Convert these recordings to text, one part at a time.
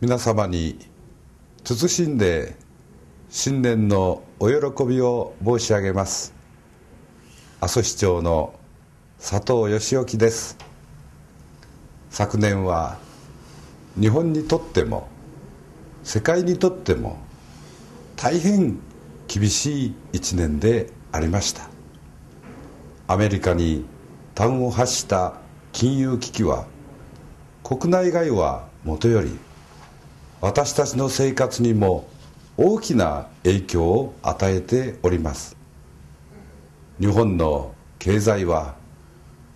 皆様に謹んで新年のお喜びを申し上げます阿蘇市長の佐藤義興です昨年は日本にとっても世界にとっても大変厳しい一年でありましたアメリカに端を発した金融危機は国内外はもとより私たちの生活にも大きな影響を与えております日本の経済は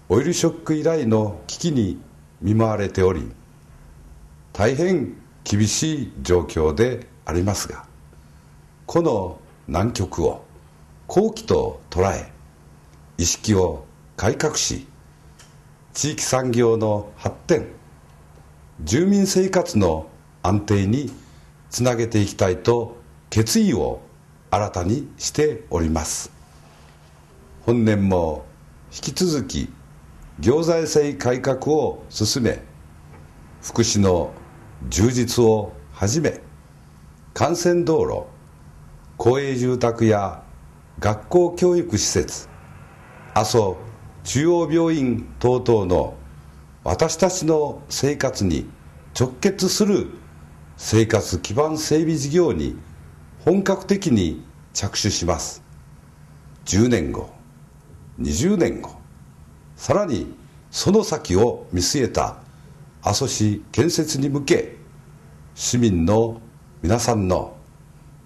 オイルショック以来の危機に見舞われており大変厳しい状況でありますがこの難局を好機と捉え意識を改革し地域産業の発展住民生活の安定につなげていきたいと決意を新たにしております本年も引き続き行財政改革を進め福祉の充実をはじめ幹線道路公営住宅や学校教育施設阿蘇中央病院等々の私たちの生活に直結する生活基盤整備事業に本格的に着手します10年後20年後さらにその先を見据えた阿蘇市建設に向け市民の皆さんの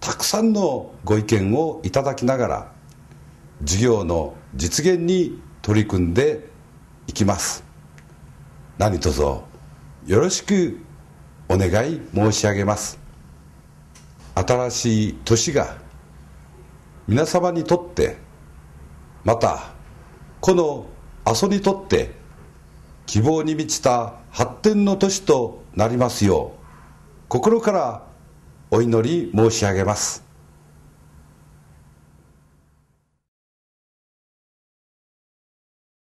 たくさんのご意見をいただきながら事業の実現に取り組んでいきます何卒よろしくお願い申し上げます新しい年が皆様にとってまたこの阿蘇にとって希望に満ちた発展の年となりますよう心からお祈り申し上げます